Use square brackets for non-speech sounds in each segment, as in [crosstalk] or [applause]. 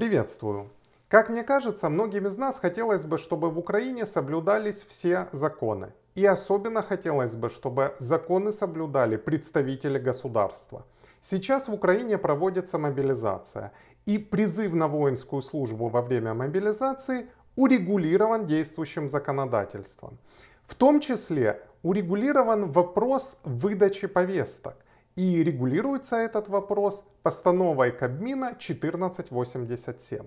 Приветствую! Как мне кажется, многим из нас хотелось бы, чтобы в Украине соблюдались все законы. И особенно хотелось бы, чтобы законы соблюдали представители государства. Сейчас в Украине проводится мобилизация, и призыв на воинскую службу во время мобилизации урегулирован действующим законодательством. В том числе урегулирован вопрос выдачи повесток. И регулируется этот вопрос постановой Кабмина 1487.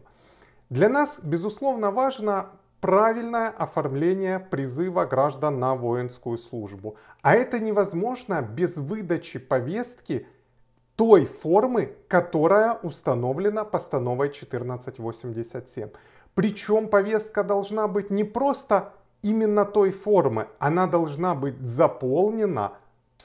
Для нас, безусловно, важно правильное оформление призыва граждан на воинскую службу. А это невозможно без выдачи повестки той формы, которая установлена постановой 1487. Причем повестка должна быть не просто именно той формы, она должна быть заполнена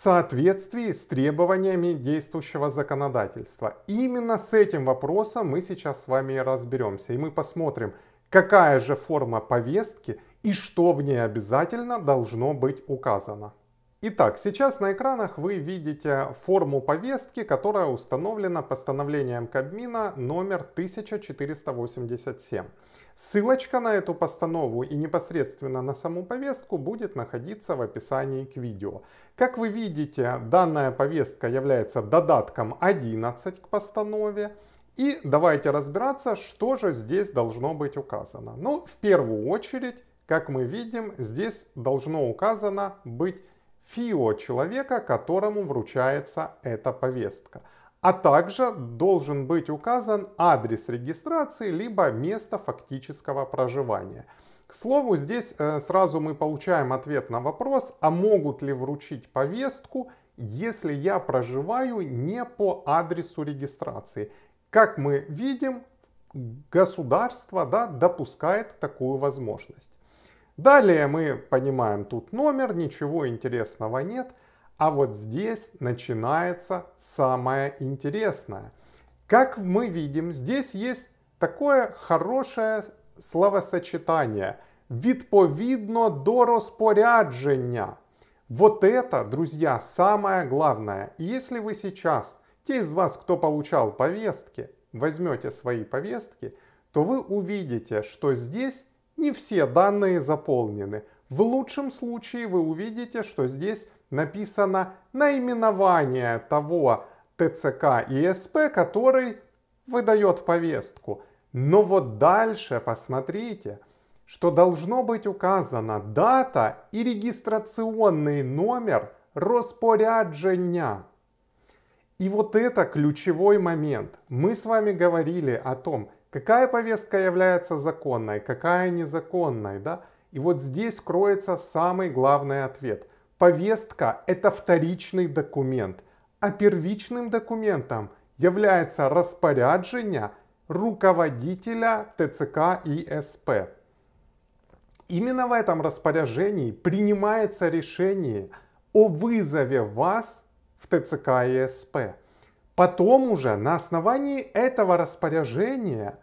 соответствии с требованиями действующего законодательства. Именно с этим вопросом мы сейчас с вами и разберемся. И мы посмотрим, какая же форма повестки и что в ней обязательно должно быть указано. Итак, сейчас на экранах вы видите форму повестки, которая установлена постановлением Кабмина номер 1487. Ссылочка на эту постанову и непосредственно на саму повестку будет находиться в описании к видео. Как вы видите, данная повестка является додатком 11 к постанове. И давайте разбираться, что же здесь должно быть указано. Ну, в первую очередь, как мы видим, здесь должно указано быть фио человека, которому вручается эта повестка. А также должен быть указан адрес регистрации, либо место фактического проживания. К слову, здесь э, сразу мы получаем ответ на вопрос, а могут ли вручить повестку, если я проживаю не по адресу регистрации. Как мы видим, государство да, допускает такую возможность. Далее мы понимаем тут номер, ничего интересного нет. А вот здесь начинается самое интересное. Как мы видим, здесь есть такое хорошее словосочетание «відповідно до розпорядження». Вот это, друзья, самое главное. И если вы сейчас, те из вас, кто получал повестки, возьмете свои повестки, то вы увидите, что здесь не все данные заполнены. В лучшем случае вы увидите, что здесь написано наименование того ТЦК и СП, который выдает повестку. Но вот дальше посмотрите, что должно быть указана дата и регистрационный номер распоряжения. И вот это ключевой момент. Мы с вами говорили о том, Какая повестка является законной, какая незаконной, да? И вот здесь кроется самый главный ответ. Повестка – это вторичный документ, а первичным документом является распоряжение руководителя ТЦК и СП. Именно в этом распоряжении принимается решение о вызове вас в ТЦК и СП. Потом уже на основании этого распоряжения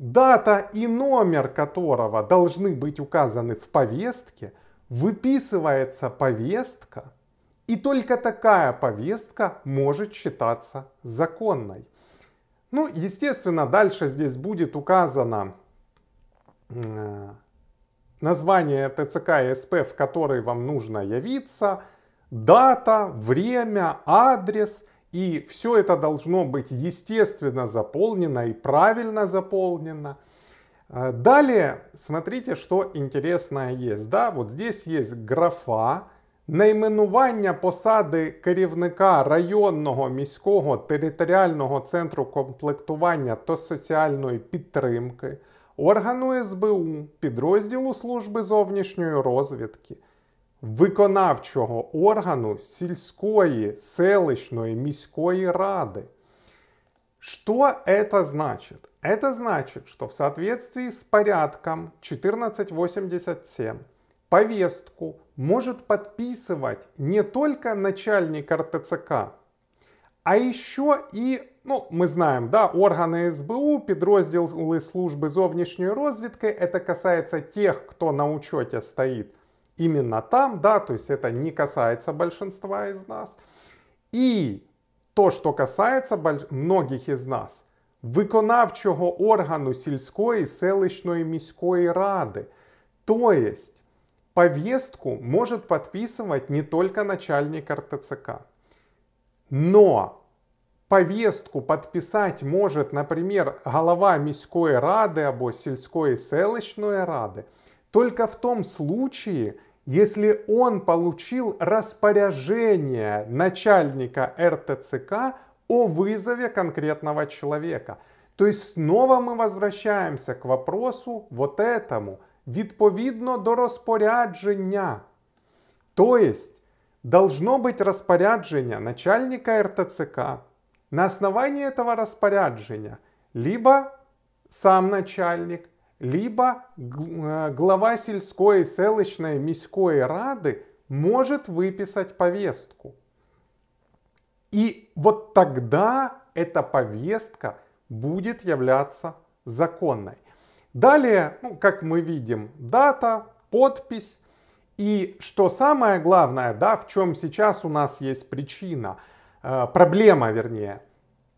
дата и номер которого должны быть указаны в повестке, выписывается повестка, и только такая повестка может считаться законной. Ну, естественно, дальше здесь будет указано э, название ТЦК и СП, в который вам нужно явиться, дата, время, адрес – И все это должно быть естественно заполнено и правильно заполнено. Далее смотрите, что интересное есть. Да, вот здесь есть графа найменування посади керівника районного міського територіального центру комплектування та соціальної підтримки, органу СБУ, підрозділу служби зовнішньої розвідки. виконавчого органу сельской, селищної, міської рады. Что это значит? Это значит, что в соответствии с порядком 1487 повестку может подписывать не только начальник РТЦК, а еще и, ну, мы знаем, да, органы СБУ, подразделы службы зовнішньої розвідки, это касается тех, кто на учете стоит именно там, да, то есть это не касается большинства из нас. и то, що касається многих из нас, виконавчого органу сільської селищної міської ради. То есть повестку может подписывать не только начальник РТЦК, но повестку подписать может, например, голова міської ради або сільської селищної ради, только в том случае, если он получил распоряжение начальника РТЦК о вызове конкретного человека. То есть снова мы возвращаемся к вопросу вот этому, відповідно до розпорядження. То есть должно быть распоряжение начальника РТЦК. На основании этого распоряджения либо сам начальник, либо э, глава сельской и селищной рады может выписать повестку. И вот тогда эта повестка будет являться законной. Далее, ну, как мы видим, дата, подпись. И что самое главное, да, в чем сейчас у нас есть причина, э, проблема вернее,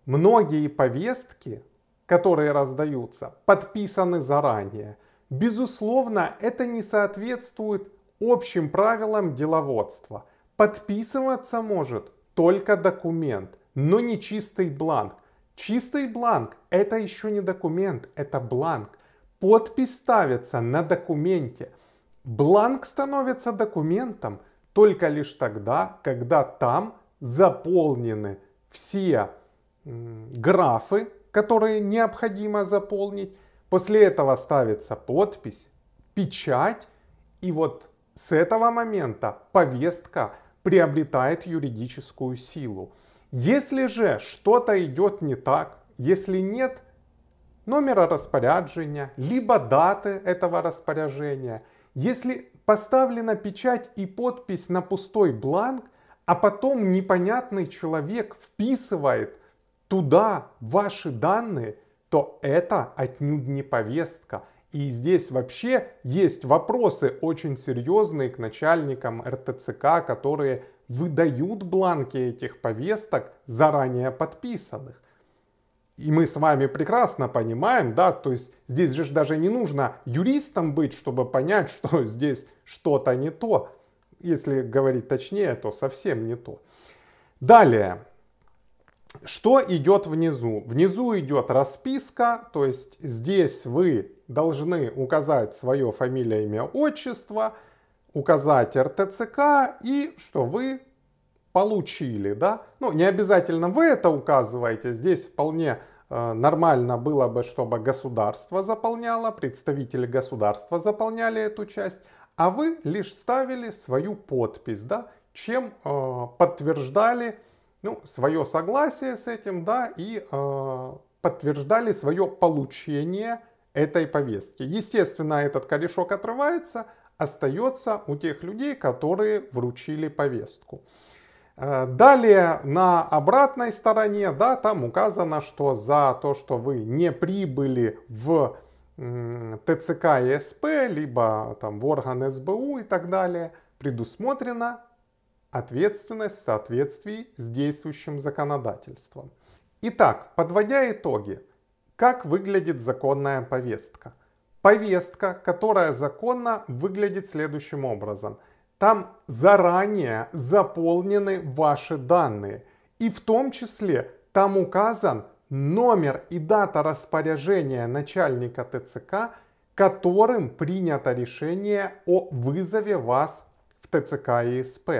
многие повестки которые раздаются, подписаны заранее. Безусловно, это не соответствует общим правилам деловодства. Подписываться может только документ, но не чистый бланк. Чистый бланк – это еще не документ, это бланк. Подпись ставится на документе. Бланк становится документом только лишь тогда, когда там заполнены все графы, которые необходимо заполнить. После этого ставится подпись, печать, и вот с этого момента повестка приобретает юридическую силу. Если же что-то идет не так, если нет номера распоряжения, либо даты этого распоряжения, если поставлена печать и подпись на пустой бланк, а потом непонятный человек вписывает туда ваши данные, то это отнюдь не повестка. И здесь вообще есть вопросы очень серьезные к начальникам РТЦК, которые выдают бланки этих повесток, заранее подписанных. И мы с вами прекрасно понимаем, да, то есть здесь же даже не нужно юристом быть, чтобы понять, [laughs] что здесь что-то не то. Если говорить точнее, то совсем не то. Далее, что идет внизу? Внизу идет расписка, то есть здесь вы должны указать свое фамилия, имя, отчество, указать РТЦК и что вы получили, да? Ну, не обязательно вы это указываете, здесь вполне э, нормально было бы, чтобы государство заполняло, представители государства заполняли эту часть, а вы лишь ставили свою подпись, да, чем э, подтверждали ну, свое согласие с этим, да, и э, подтверждали свое получение этой повестки. Естественно, этот корешок отрывается, остается у тех людей, которые вручили повестку. Э, далее на обратной стороне, да, там указано, что за то, что вы не прибыли в ТЦК и СП, либо там в орган СБУ и так далее, предусмотрена ответственность в соответствии с действующим законодательством. Итак, подводя итоги, как выглядит законная повестка? Повестка, которая законно выглядит следующим образом. Там заранее заполнены ваши данные. И в том числе там указан номер и дата распоряжения начальника ТЦК, которым принято решение о вызове вас в ТЦК ИСП.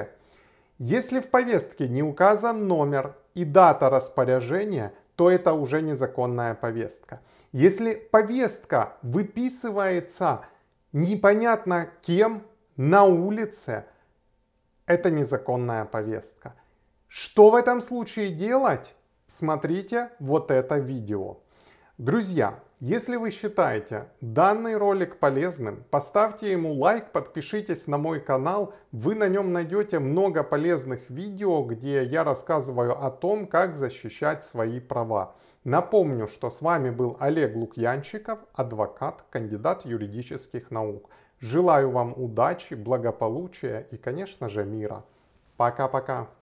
Если в повестке не указан номер и дата распоряжения, то это уже незаконная повестка. Если повестка выписывается непонятно кем на улице, это незаконная повестка. Что в этом случае делать? Смотрите вот это видео. Друзья, если вы считаете данный ролик полезным, поставьте ему лайк, подпишитесь на мой канал. Вы на нем найдете много полезных видео, где я рассказываю о том, как защищать свои права. Напомню, что с вами был Олег Лукьянчиков, адвокат, кандидат юридических наук. Желаю вам удачи, благополучия и, конечно же, мира. Пока-пока.